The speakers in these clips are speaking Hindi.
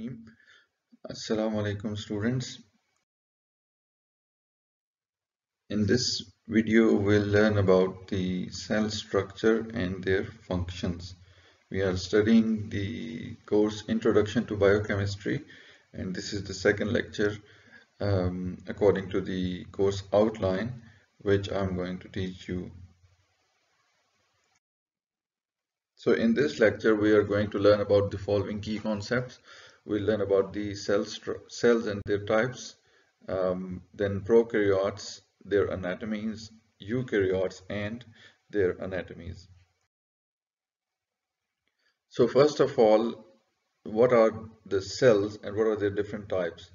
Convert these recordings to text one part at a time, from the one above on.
Rahim. Assalamu alaikum students. In this video we'll learn about the cell structure and their functions. We are studying the course Introduction to Biochemistry and this is the second lecture um, according to the course outline which I'm going to teach you so in this lecture, we are going to learn about the following key concepts we'll learn about the cells, cells and their types, um, then prokaryotes, their anatomies, eukaryotes, and their anatomies. So first of all, what are the cells and what are their different types?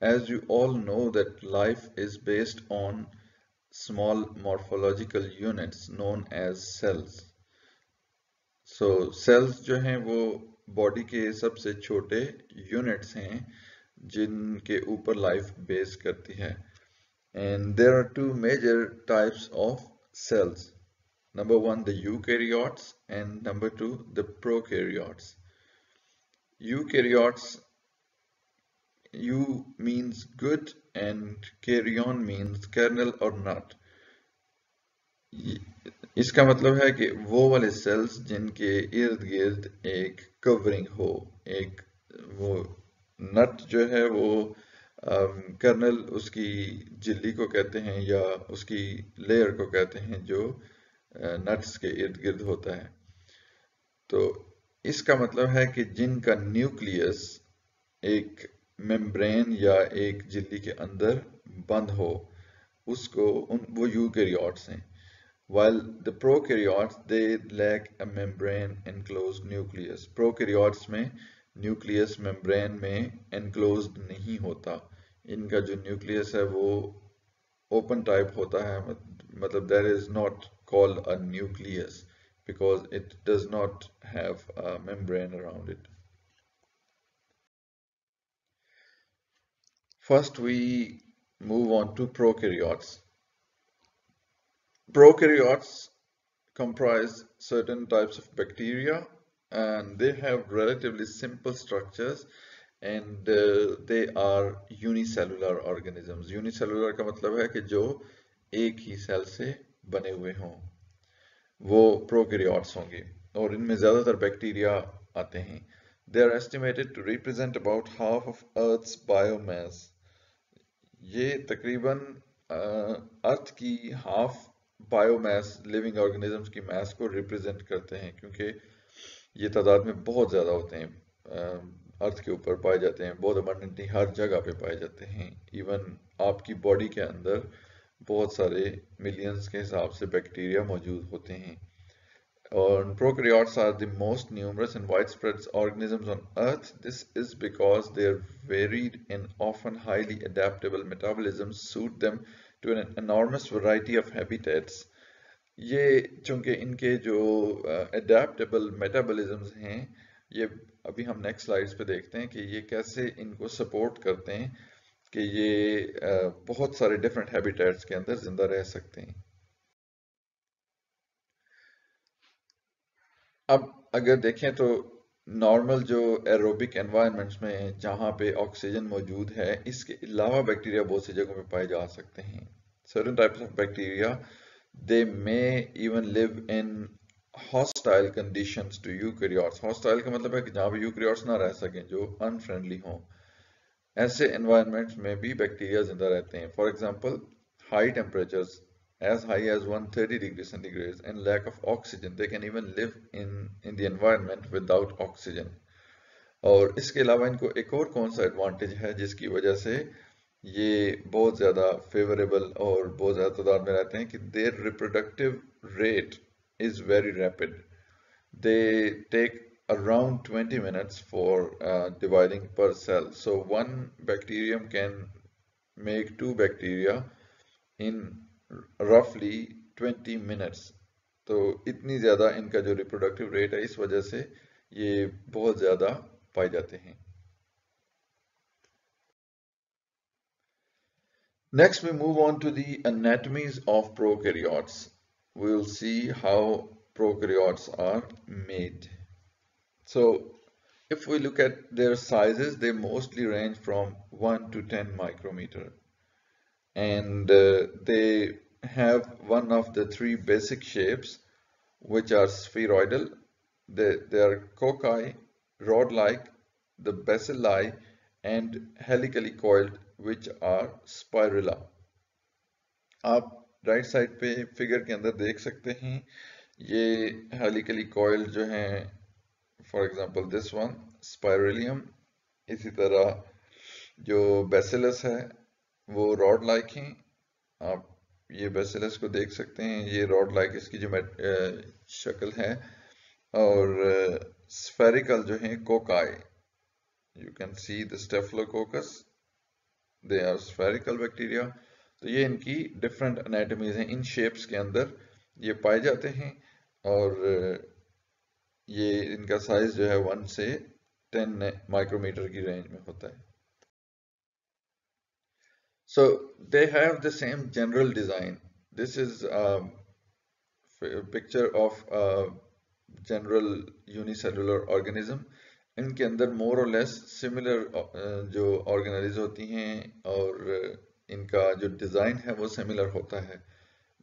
As you all know that life is based on small morphological units known as cells. So cells जो हैं वो बॉडी के सबसे छोटे यूनिट्स हैं जिनके ऊपर लाइफ बेस करती है and there are two major types of cells number one the eukaryotes and number two the prokaryotes eukaryotes eu means good and karyon means kernel और नट इसका मतलब है कि वो वाले सेल्स जिनके इर्द गिर्द एक कवरिंग हो एक वो नट जो है वो कर्नल um, उसकी जिल्ली को कहते हैं या उसकी लेयर को कहते हैं जो नट्स uh, के इर्द गिर्द होता है तो इसका मतलब है कि जिनका न्यूक्लियस एक मेम्ब्रेन या एक जिल्ली के अंदर बंद हो उसको उन वो यूकैरियोट्स हैं while the prokaryotes they lack a membrane enclosed nucleus prokaryotes में nucleus membrane में enclosed नहीं होता इनका जो nucleus है वो open type होता है मतलब that is not called a nucleus because it does not have a membrane around it first we move on to prokaryotes Prokaryotes comprise certain types of bacteria and they have relatively simple structures and uh, they are unicellular organisms. Unicellular का मतलब है कि जो एक ही cell से बने हुए हों वो prokaryotes होंगे और इनमें ज़्यादातर bacteria आते हैं They are estimated to represent about half of Earth's biomass. ये तकरीबन uh, earth की half बायोमास लिविंग ऑर्गेनिजम्स की मास को रिप्रेजेंट करते हैं क्योंकि ये तादाद में बहुत ज़्यादा होते हैं अर्थ के ऊपर पाए जाते हैं बहुत अबंडेंटली हर जगह पे पाए जाते हैं इवन आपकी बॉडी के अंदर बहुत सारे मिलियंस के हिसाब से बैक्टीरिया मौजूद होते हैं और prokaryotes are the most numerous and widespread organisms on earth this is because they are varied and often highly adaptable metabolism suit them to an enormous variety of habitats ये चूंकि इनके जो एडेप्टेबल मेटाबॉलिज्म्स हैं ये अभी हम नेक्स्ट स्लाइड्स पे देखते हैं कि ये कैसे इनको सपोर्ट करते हैं कि ये uh, बहुत सारे डिफरेंट हैबिटेट्स के अंदर जिंदा रह सकते हैं अब अगर देखें तो नॉर्मल जो एरोबिक एनवायरनमेंट्स में जहाँ पे ऑक्सीजन मौजूद है इसके अलावा बैक्टीरिया बहुत सी जगहों पे पाए जा सकते हैं certain types of bacteria they may even live in hostile conditions to eukaryotes hostile का मतलब है कि जहाँ पे यूकैरियोट्स ना रह सकें जो अनफ्रेंडली हों ऐसे एनवायरमेंट्स में भी बैक्टीरिया जिंदा रहते हैं for example high temperature as high as 130 degrees centigrade and lack of oxygen they can even live in in the environment without oxygen और इसके अलावा इनको एक और कौन सा एडवांटेज है जिसकी वजह से ये बहुत ज़्यादा फेवरेबल और बहुत ज़्यादा तादाद में रहते हैं कि their reproductive rate is very rapid they take around 20 minutes for uh, dividing per cell. So one bacterium can make two bacteria in Roughly 20 minutes. तो इतनी ज़्यादा इनका जो reproductive rate है इस वजह से ये बहुत ज़्यादा पाए जाते हैं Next we move on to the anatomies of prokaryotes. We will see how prokaryotes are made. So if we look at their sizes, they mostly range from 1 to 10 micrometer. and uh, they have one of the three basic shapes which are spheroidal they, they are cocci rod-like the bacilli and helically coiled which are spirilla आप राइट right साइड पे फिगर के अंदर देख सकते हैं ये हेलिकली कॉयल जो हैं for example this one spirillum इसी तरह जो बेसिलस है वो रॉड लाइक हैं आप ये बेसिलस को देख सकते हैं ये रॉड लाइक इसकी जो शक्ल है और स्फेरिकल जो है cocci you can see the staphylococcus they are spherical bacteria तो ये इनकी डिफरेंट अनेटमीज हैं इन शेप्स के अंदर ये पाए जाते हैं और ये इनका साइज जो है वन से टेन माइक्रोमीटर की रेंज में होता है So they have the same general design. This is um, a picture of a general unicellular organism. इनके अंदर मोर और लेस सिमिलर जो ऑर्गेनाइज होती हैं और इनका जो डिज़ाइन है वो सिमिलर होता है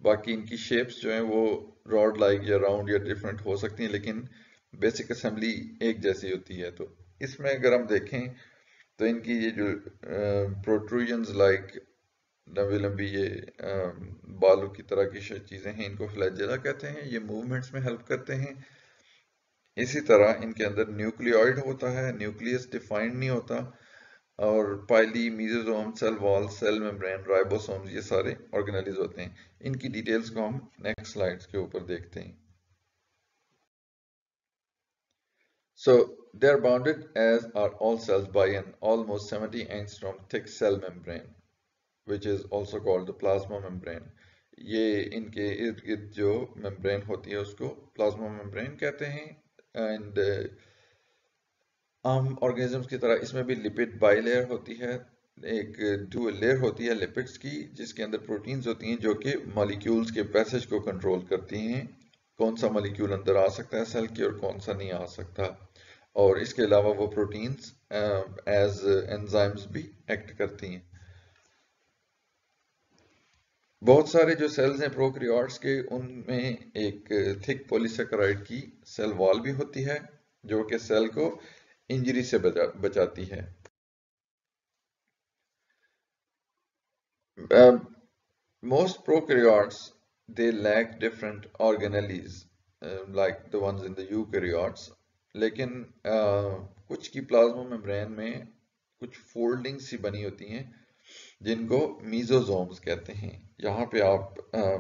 बाकी इनकी शेप्स जो हैं वो रॉड लाइक या राउंड या डिफरेंट हो सकती हैं लेकिन बेसिक असम्बली एक जैसी होती है तो इसमें अगर हम देखें तो इनकी ये जो प्रोट्रूजन लाइक लंबी लंबी ये बालों की तरह की चीज़ें हैं इनको फ्लैजेला कहते हैं ये मूवमेंट्स में हेल्प करते हैं इसी तरह इनके अंदर न्यूक्लियोइड होता है न्यूक्लियस डिफाइंड नहीं होता और pili mesosome cell wall cell membrane ribosomes ये सारे ऑर्गेनाइज होते हैं इनकी डिटेल्स को हम नेक्स्ट स्लाइड्स के ऊपर देखते हैं So they are bounded as are all cells by an almost 70 angstrom thick cell membrane which is also called the plasma membrane. ये इनके इर्द गिर्द जो मेम्ब्रेन होती है उसको प्लाज्मा मेम्ब्रेन कहते हैं एंड आम ऑर्गेनिजम्स की तरह इसमें भी लिपिड बाई लेयर होती है एक डुअल लेयर होती है लिपिड्स की जिसके अंदर प्रोटीन्स होती हैं जो कि मॉलिक्यूल्स के पैसेज को कंट्रोल करती हैं कौन सा मलिक्यूल अंदर आ सकता है सेल के और कौन सा नहीं आ सकता और इसके अलावा वो प्रोटीन्स एज एंजाइम्स भी एक्ट करती हैं बहुत सारे जो सेल्स हैं प्रोक्रियॉर्ड्स के उनमें एक थिक पोलिसक्राइड की सेल वॉल भी होती है जो कि सेल को इंजरी से बचा, बचाती है most uh, prokaryotes they lack different organelles uh, like the ones in the eukaryotes लेकिन uh, कुछ की प्लाज्मा मेम्ब्रेन में कुछ फोल्डिंग सी बनी होती हैं जिनको मीजोजोम्स कहते हैं यहाँ पे आप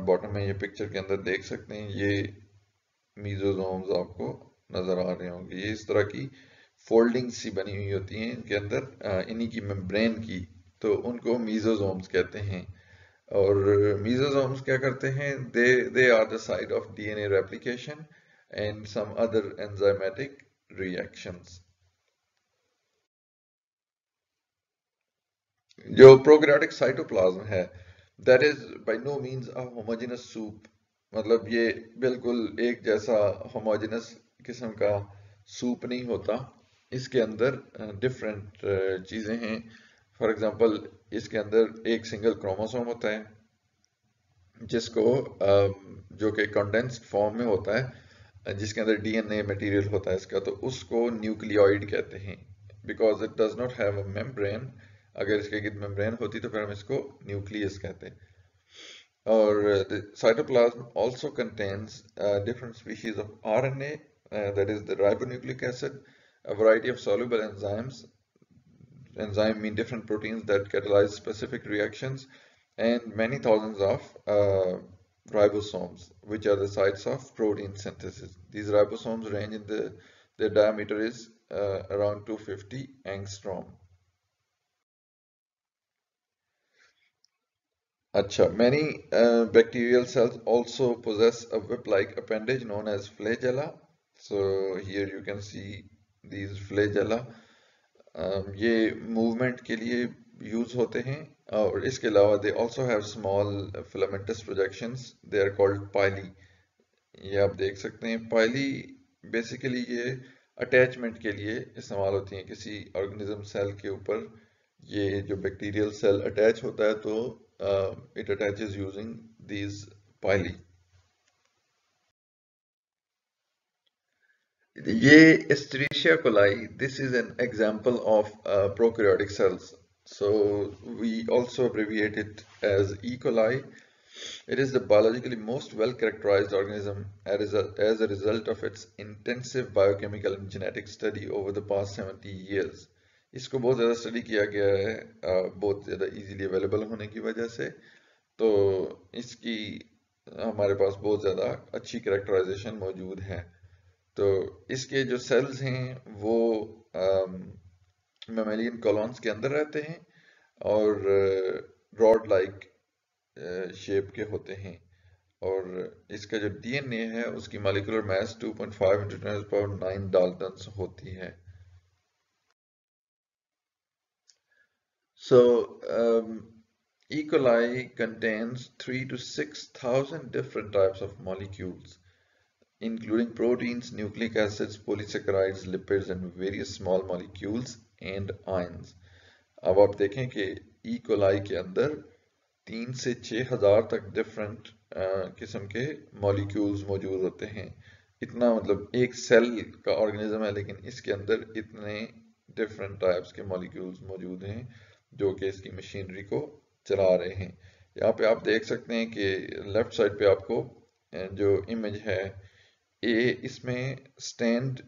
बॉटम में ये पिक्चर के अंदर देख सकते हैं ये मीजोजोम्स आपको नज़र आ रहे होंगे ये इस तरह की फोल्डिंग सी बनी हुई होती हैं इनके अंदर इन्हीं की मेम्ब्रेन की तो उनको मीजोजोम्स कहते हैं और मीजोजोम्स क्या करते हैं they they are the site of DNA replication and some other enzymatic reactions जो प्रोग्रेटिक साइटोप्लाज्म है that is by no means a homogeneous soup मतलब ये बिल्कुल एक जैसा होमोजेनस किस्म का सूप नहीं होता इसके अंदर डिफरेंट चीज़ें हैं फॉर एग्जाम्पल इसके अंदर एक सिंगल क्रोमोसोम होता है जिसको जो कि कंडेंस्ड फॉर्म में होता है जिसके अंदर डीएनए मटेरियल होता है इसका तो उसको न्यूक्लियोइड कहते हैं because it does not have a membrane अगर इसके गिद मेम्ब्रेन होती तो फिर हम इसको न्यूक्लियस कहते हैं और cytoplasm also contains different species of RNA that is the ribonucleic acid a variety of soluble enzymes enzyme mean different proteins that catalyze specific reactions and many thousands of uh, ribosomes which are the sites of protein synthesis. These ribosomes range in the their diameter is uh, around 250 angstrom. Achha, many uh, bacterial cells also possess a whip-like appendage known as flagella. So here you can see these flagella ये मूवमेंट के लिए यूज होते हैं और इसके अलावा they also have small filamentous projections they are called pili ये आप देख सकते हैं पाइली बेसिकली ये अटैचमेंट के लिए इस्तेमाल होती हैं किसी ऑर्गेनिज्म सेल के ऊपर ये जो बैक्टीरियल सेल अटैच होता है तो it attaches using these pili ये Escherichia coli this is an example of prokaryotic cells so we also abbreviate it as E coli it is the biologically most well characterize organism as a result of its intensive biochemical and genetic study over the past seventy years इसको बहुत ज़्यादा स्टडी किया गया है uh, बहुत ज़्यादा ईजिली अवेलेबल होने की वजह से तो इसकी हमारे पास बहुत ज़्यादा अच्छी करेक्टराइजेशन मौजूद है तो इसके जो सेल्स हैं वो मेमेलियन कॉलोन्स के अंदर रहते हैं और रॉड लाइक शेप के होते हैं और इसका जो डीएनए है उसकी molecular mass 2.5 point five into power nine dalton होती है so E. Contains three two six thousand different types of molecules including proteins, nucleic acids, polysaccharides, lipids and various small molecules and ions. अब आप देखें कि ई e. कोलाई के अंदर तीन से छह हज़ार तक डिफरेंट किस्म के मॉलिक्यूल्स मौजूद होते हैं इतना मतलब एक सेल का ऑर्गेनिज्म है लेकिन इसके अंदर इतने डिफरेंट टाइप्स के मॉलिक्यूल्स मौजूद हैं जो कि इसकी मशीनरी को चला रहे हैं यहाँ पे आप देख सकते हैं कि लेफ़्ट साइड पे आपको जो इमेज है ए इसमें स्टैंड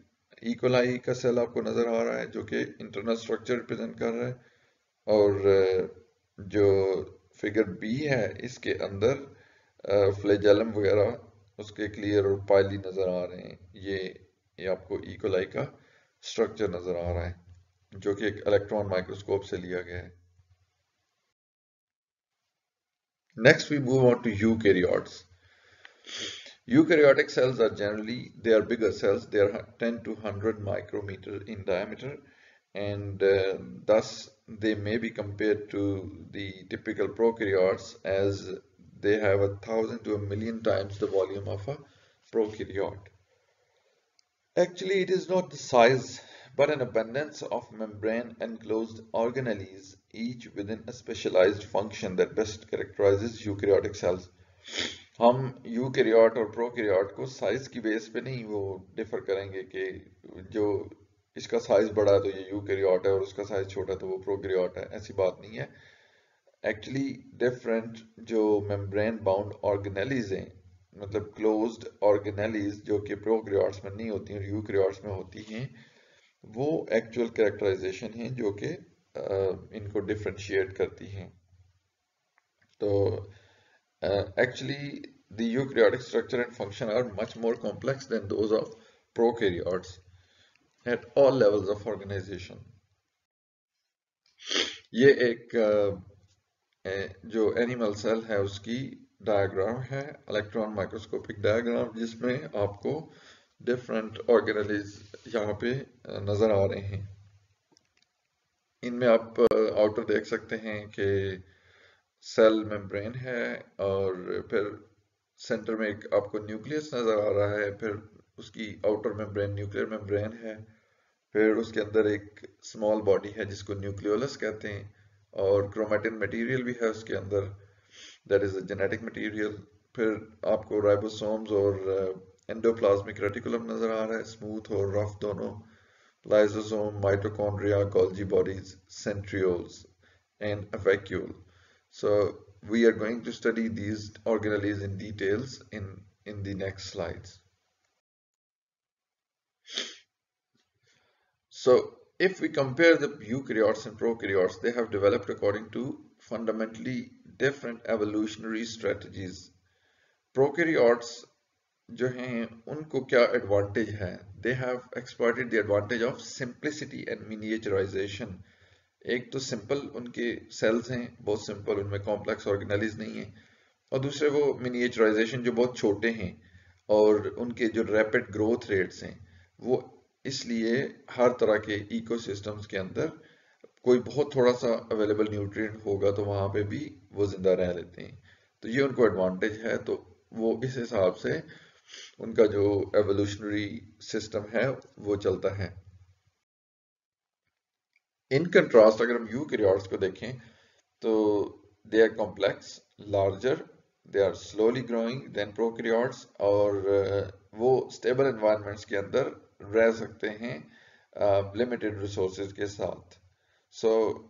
इक्वलाई का सेल आपको नज़र आ रहा है जो कि इंटरनल स्ट्रक्चर रिप्रेजेंट कर रहा है और जो फिगर बी है इसके अंदर फ्लेजलम वगैरह उसके क्लियर और पायली नज़र आ रहे हैं ये ये आपको इकोलाई का स्ट्रक्चर नज़र आ रहा है जो कि एक इलेक्ट्रॉन माइक्रोस्कोप से लिया गया है next we move on to eukaryotes Eukaryotic cells are generally, they are bigger cells, they are 10 to 100 micrometer in diameter and uh, thus they may be compared to the typical prokaryotes as they have a thousand to a million times the volume of a prokaryote. Actually, it is not the size but an abundance of membrane enclosed organelles each within a specialized function that best characterizes eukaryotic cells. हम यू यूकैरियोट और प्रो क्रियाट को साइज की बेस पे नहीं वो डिफर करेंगे कि जो इसका साइज बड़ा है तो ये यू यूकैरियोट है और उसका साइज छोटा है तो वो प्रो प्रोकैरियोट है ऐसी बात नहीं है एक्चुअली डिफरेंट जो मेम्ब्रेन बाउंड ऑर्गेनलीज हैं मतलब क्लोज्ड ऑर्गेनलीज जो कि प्रोकैरियोट्स में नहीं होती और यू यूकैरियोट्स में होती हैं वो एक्चुअल कैरेक्टराइजेशन है जो कि इनको डिफ्रेंशिएट करती हैं तो Uh, actually, the eukaryotic structure and function are much more complex than those of prokaryotes at all levels of organization. ये एक जो एनिमल सेल है उसकी डायग्राम है इलेक्ट्रॉन माइक्रोस्कोपिक डायग्राम जिसमें आपको डिफरेंट ऑर्गेनलीज यहाँ पे नज़र आ रहे हैं इनमें आप आउटर देख सकते हैं कि सेल मेम्ब्रेन है और फिर सेंटर में एक आपको न्यूक्लियस नज़र आ रहा है फिर उसकी आउटर मेम्ब्रेन न्यूक्लियर मेम्ब्रेन है फिर उसके अंदर एक स्मॉल बॉडी है जिसको न्यूक्लियोलस कहते हैं और क्रोमेटिन मटेरियल भी है उसके अंदर that is a genetic material फिर आपको राइबोसोम्स और एंडोप्लाज्मिक रेटिकुलम नज़र आ रहा है स्मूथ और रफ दोनों lysosome mitochondria Golgi bodies centrioles and अफेक्यूल So we are going to study these organelles in details in, in the next slides. So if we compare the eukaryotes and prokaryotes, they have developed according to fundamentally different evolutionary strategies. Prokaryotes जो हैं उनको क्या एडवांटेज है they have exploited the advantage of simplicity and miniaturization एक तो सिंपल उनके सेल्स हैं बहुत सिंपल उनमें कॉम्प्लेक्स ऑर्गेनाइज नहीं है और दूसरे वो मिनिएचराइजेशन जो बहुत छोटे हैं और उनके जो रैपिड ग्रोथ रेट्स हैं वो इसलिए हर तरह के इकोसिस्टम्स के अंदर कोई बहुत थोड़ा सा अवेलेबल न्यूट्रिएंट होगा तो वहाँ पे भी वो ज़िंदा रह लेते हैं तो ये उनको एडवांटेज है तो वो इस हिसाब से उनका जो एवोल्यूशनरी सिस्टम है वो चलता है इन कंट्रास्ट अगर हम यू यूकैरियोट्स को देखें तो they are complex larger they are slowly growing than prokaryotes और uh, वो स्टेबल एनवायरनमेंट्स के अंदर रह सकते हैं लिमिटेड uh, रिसोर्सेज के साथ सो so,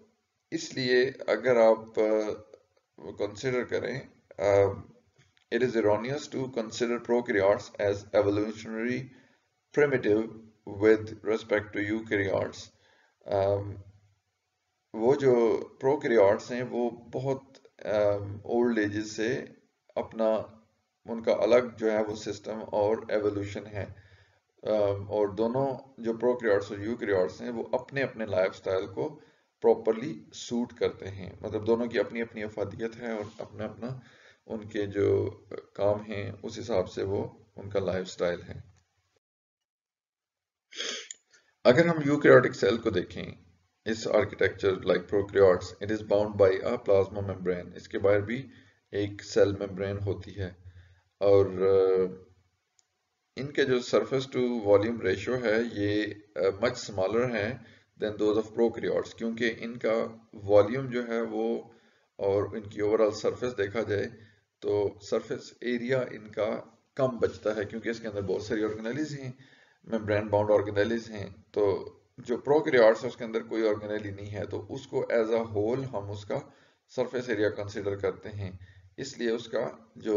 इसलिए अगर आप कंसिडर uh, करें um, it is erroneous to consider prokaryotes as evolutionary primitive with respect to यू Um, वो जो प्रोक्रियाट्स हैं वो बहुत ओल्ड um, एज से अपना उनका अलग जो है वो सिस्टम और एवोल्यूशन है um, और दोनों जो प्रोक्रियाट्स और यूक्रियाट्स हैं वो अपने अपने लाइफस्टाइल को प्रॉपरली सूट करते हैं मतलब दोनों की अपनी अपनी अफादियत है और अपना अपना उनके जो काम हैं उस हिसाब से वो उनका लाइफस्टाइल है अगर हम यूक्रियाटिक सेल को देखें इस architecture like prokaryotes it is bound by a plasma membrane इसके बाहर भी एक सेल मेम्ब्रेन होती है और इनके जो सरफेस टू वॉल्यूम रेशियो है ये मच स्मॉलर है देन दोज ऑफ प्रोक्रियोट्स क्योंकि इनका वॉल्यूम जो है वो और इनकी ओवरऑल सरफेस देखा जाए तो सरफेस एरिया इनका कम बचता है क्योंकि इसके अंदर बहुत सारी ऑर्गेनाइज हैं मेम्ब्रेन बाउंड ऑर्गेनाइज हैं तो जो प्रोकैरियोट्स है उसके अंदर कोई ऑर्गेनेली नहीं है तो उसको एज अ होल हम उसका सरफेस एरिया कंसिडर करते हैं इसलिए उसका जो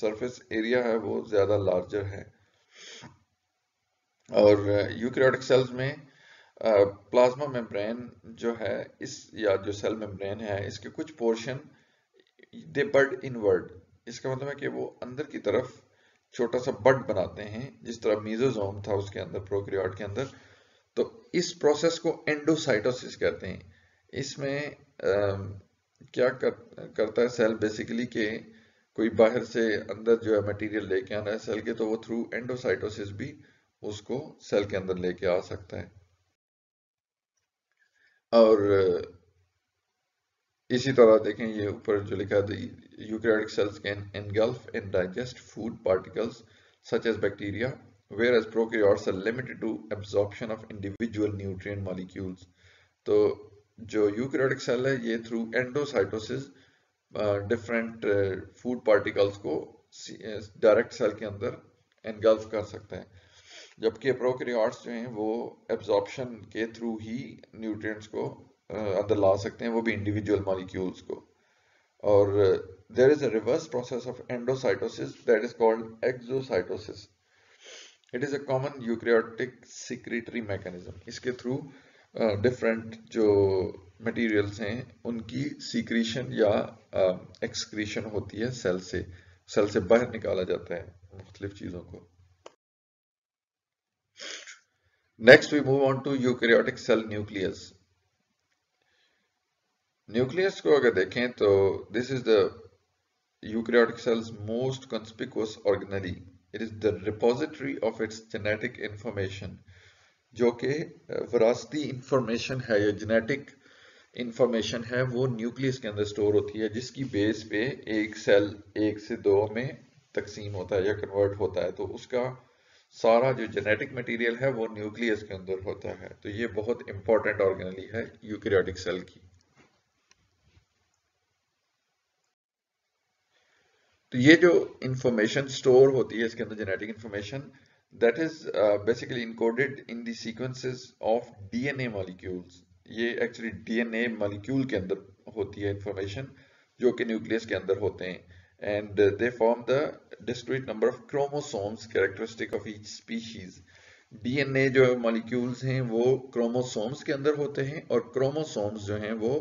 सरफेस एरिया है वो ज़्यादा लार्जर है और यूक्रियोटिक सेल्स में प्लाज्मा मेम्ब्रेन जो है इस या जो सेल मेम्ब्रेन है इसके कुछ पोर्शन दे बर्ड इनवर्ड इसका मतलब है कि वो अंदर की तरफ छोटा सा बड बनाते हैं जिस तरह मीजोजोम था उसके अंदर प्रोक्रियाट के अंदर तो इस प्रोसेस को एंडोसाइटोसिस कहते हैं इसमें क्या कर, करता है सेल बेसिकली के कोई बाहर से अंदर जो है मटेरियल लेके आना है सेल के तो वो थ्रू एंडोसाइटोसिस भी उसको सेल के अंदर लेके आ सकता है और इसी तरह देखें ये ऊपर जो लिखा है eukaryotic cells can engulf and digest food particles such as bacteria whereas prokaryotes are limited to absorption of individual nutrient molecules तो जो यूक्रियोटिक सेल है ये through endocytosis different food particles को डायरेक्ट सेल के अंदर एनगल्फ कर सकते हैं जबकि प्रोकैरियोट्स जो हैं वो एब्जॉर्प्शन के थ्रू ही न्यूट्रिएंट्स को अंदर ला सकते हैं वो भी इंडिविजुअल मॉलिक्यूल्स को और there is a reverse process of endocytosis that is called exocytosis it is a common eukaryotic secretory mechanism इसके थ्रू डिफरेंट uh, जो मटेरियल्स हैं उनकी सीक्रीशन या एक्सक्रीशन uh, होती है सेल से सेल से बाहर निकाला जाता है मुख्तलिफ चीज़ों को next we move on to eukaryotic cell nucleus nucleus को अगर देखें तो this is the eukaryotic cell's most conspicuous organelle it is the repository of its genetic information जो कि वरासती uh, इंफॉर्मेशन है या जेनेटिक इंफॉर्मेशन है वो न्यूक्लियस के अंदर स्टोर होती है जिसकी बेस पे एक सेल एक से दो में तकसीम होता है या कन्वर्ट होता है तो उसका सारा जो जेनेटिक मटेरियल है वो न्यूक्लियस के अंदर होता है तो ये बहुत इंपॉर्टेंट ऑर्गेनली है यूक्रियाटिक सेल की तो ये जो इंफॉर्मेशन स्टोर होती है इसके अंदर genetic information that is basically encoded in the sequences of DNA molecules ये एक्चुअली डीएनए मॉलिक्यूल के अंदर होती है इंफॉर्मेशन जो कि न्यूक्लियस के अंदर होते हैं and they form the discrete number of chromosomes characteristic of each species DNA जो मॉलिक्यूल्स हैं वो क्रोमोसोम्स के अंदर होते हैं और क्रोमोसोम्स जो हैं वो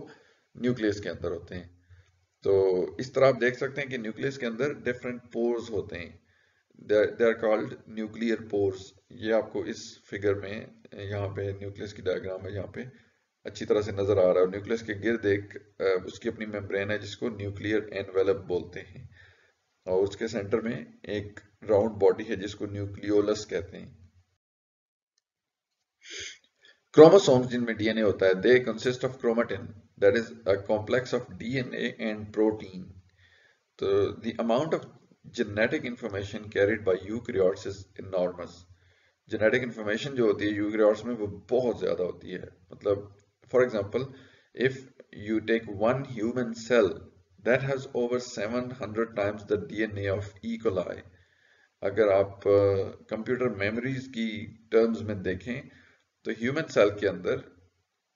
न्यूक्लियस के अंदर होते हैं तो इस तरह आप देख सकते हैं कि न्यूक्लियस के अंदर डिफरेंट पोर्स होते हैं they are called nuclear pores ये आपको इस फिगर में यहाँ पे न्यूक्लियस की डायग्राम है यहाँ पे अच्छी तरह से नजर आ रहा है न्यूक्लियस के गिर्द एक उसकी अपनी मेम्ब्रेन है जिसको न्यूक्लियर एनवेलप बोलते हैं और उसके सेंटर में एक राउंड बॉडी है जिसको न्यूक्लियोलस कहते हैं क्रोमोसोम्स जिनमें डीएनए होता है they consist of chromatin that is a complex of DNA and protein. The, the amount of genetic information carried by eukaryotes is enormous. Genetic information jo hoti hai, eukaryotes mein, wo zyada hoti hai. Matlab, for example, if you take one human cell that has over 700 times the DNA of E. coli. Agar aap computer memories ki terms mein dekhen, to human cell ke andar,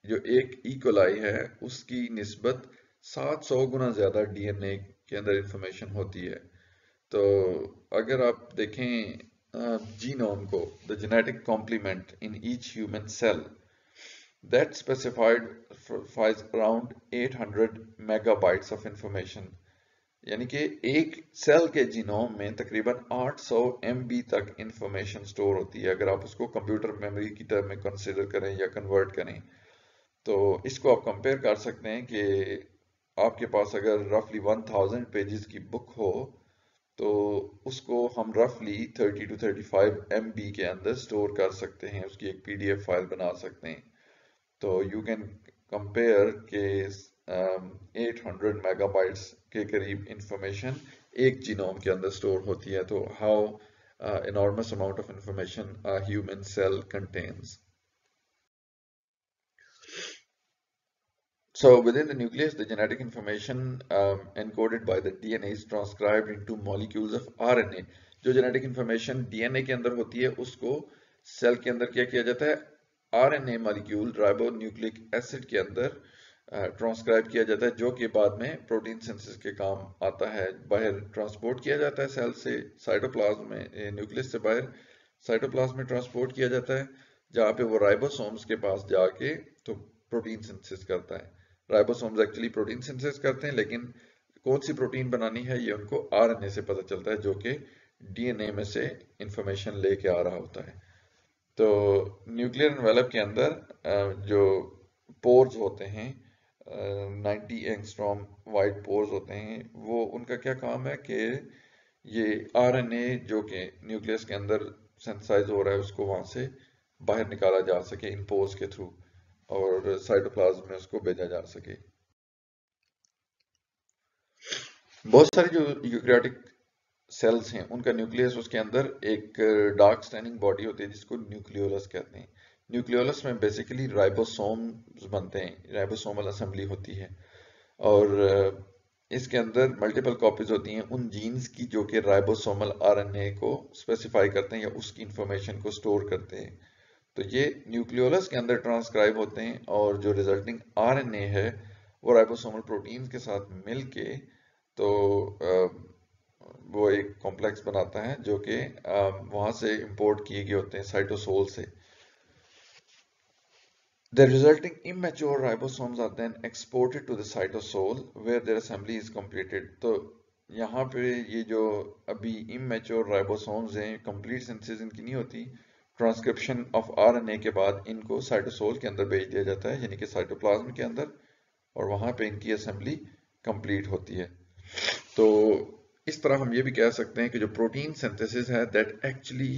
जो एक इकोलाई e. है उसकी नस्बत 700 गुना ज़्यादा डीएनए के अंदर इंफॉर्मेशन होती है तो अगर आप देखें जीनोम को the genetic complement in each human cell that specified provides 800 megabytes of information यानी कि एक सेल के जीनोम में तकरीबन 800 बी तक इंफॉर्मेशन स्टोर होती है अगर आप उसको कंप्यूटर मेमोरी की तरह में कंसिडर करें या कन्वर्ट करें तो इसको आप कंपेयर कर सकते हैं कि आपके पास अगर रफली 1000 पेजेस की बुक हो तो उसको हम रफली 30 टू 35 एमबी के अंदर स्टोर कर सकते हैं उसकी एक पीडीएफ फाइल बना सकते हैं तो यू कैन कंपेयर के एट हंड्रेड मेगाबाइट्स के करीब इंफॉर्मेशन एक जीनोम के अंदर स्टोर होती है तो how enormous amount of information human cell contains So within the nucleus, the genetic information um, encoded by the DNA is transcribed into molecules of RNA. जो genetic information DNA के अंदर होती है उसको cell के अंदर क्या किया जाता है RNA molecule ribonucleic acid के अंदर ट्रांसक्राइब uh, किया जाता है जो कि बाद में प्रोटीन सिंथेसिस के काम आता है बाहर ट्रांसपोर्ट किया जाता है सेल से साइटोप्लाज्म में न्यूक्लियस से बाहर साइटोप्लाज्म में ट्रांसपोर्ट किया जाता है जहाँ पे वो राइबोसोम्स के पास जाके तो प्रोटीन सिंथेसिस करता है राइबोसोम्स एक्चुअली प्रोटीन सिंथेसिस करते हैं लेकिन कौन सी प्रोटीन बनानी है ये उनको आरएनए से पता चलता है जो कि डीएनए में से इंफॉर्मेशन लेके आ रहा होता है तो न्यूक्लियर एनवेलप के अंदर जो पोर्स होते हैं 90 एंगस्ट्रॉम वाइड पोर्स होते हैं वो उनका क्या काम है कि ये आरएनए जो कि न्यूक्लियस के अंदर सेंसाइज हो रहा है उसको वहां से बाहर निकाला जा सके इन पोर्स के थ्रू और साइटोप्लाज्म में उसको भेजा जा सके बहुत सारे जो यूक्रियाटिक सेल्स हैं उनका न्यूक्लियस उसके अंदर एक डार्क स्टैंडिंग बॉडी होती है जिसको न्यूक्लियोलस कहते हैं न्यूक्लियोलस में बेसिकली राइबोसोम बनते हैं राइबोसोमल असेंबली होती है और इसके अंदर मल्टीपल कॉपीज होती हैं उन जीन्स की जो कि राइबोसोमल आरएनए को स्पेसिफाई करते हैं या उसकी इंफॉर्मेशन को स्टोर करते हैं तो ये न्यूक्लियोलस के अंदर ट्रांसक्राइब होते हैं और जो रिजल्टिंग आरएनए है वो राइबोसोमल प्रोटीन्स के साथ मिलके तो वो एक कॉम्प्लेक्स बनाता है जो कि वहाँ से इम्पोर्ट किए गए होते हैं साइटोसोल से The resulting immature ribosomes are then exported to the cytosol where their assembly is completed. तो यहाँ पे ये जो अभी immature ribosomes हैं complete synthesis इनकी नहीं होती transcription of R N A के बाद इनको साइटोसोल के अंदर भेज दिया जाता है यानी कि साइटोप्लाज्म के अंदर और वहां पे इनकी असेंबली कंप्लीट होती है तो इस तरह हम ये भी कह सकते हैं कि जो प्रोटीन सिंथेसिस है that actually